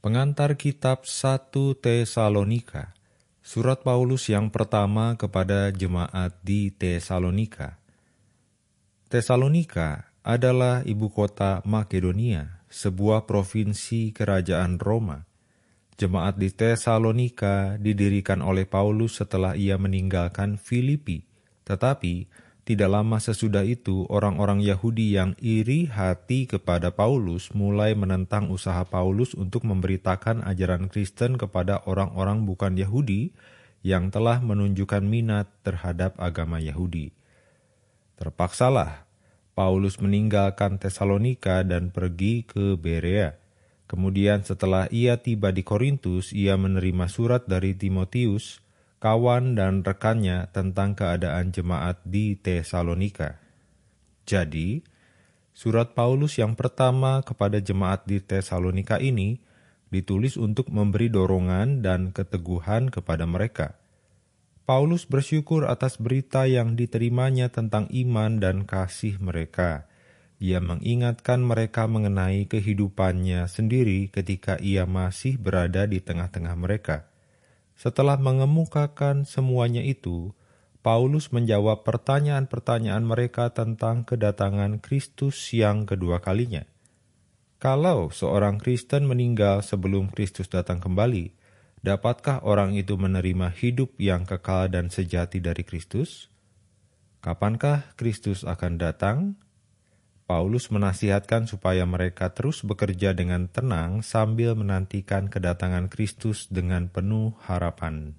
Pengantar Kitab 1 Tesalonika Surat Paulus yang pertama kepada jemaat di Tesalonika Tesalonika adalah ibu kota Makedonia, sebuah provinsi kerajaan Roma. Jemaat di Tesalonika didirikan oleh Paulus setelah ia meninggalkan Filipi, tetapi tidak lama sesudah itu, orang-orang Yahudi yang iri hati kepada Paulus mulai menentang usaha Paulus untuk memberitakan ajaran Kristen kepada orang-orang bukan Yahudi yang telah menunjukkan minat terhadap agama Yahudi. Terpaksalah Paulus meninggalkan Tesalonika dan pergi ke Berea. Kemudian setelah ia tiba di Korintus, ia menerima surat dari Timotius kawan dan rekannya tentang keadaan jemaat di Tesalonika. Jadi, surat Paulus yang pertama kepada jemaat di Tesalonika ini ditulis untuk memberi dorongan dan keteguhan kepada mereka. Paulus bersyukur atas berita yang diterimanya tentang iman dan kasih mereka. Ia mengingatkan mereka mengenai kehidupannya sendiri ketika ia masih berada di tengah-tengah mereka. Setelah mengemukakan semuanya itu, Paulus menjawab pertanyaan-pertanyaan mereka tentang kedatangan Kristus yang kedua kalinya. Kalau seorang Kristen meninggal sebelum Kristus datang kembali, dapatkah orang itu menerima hidup yang kekal dan sejati dari Kristus? Kapankah Kristus akan datang? Paulus menasihatkan supaya mereka terus bekerja dengan tenang sambil menantikan kedatangan Kristus dengan penuh harapan.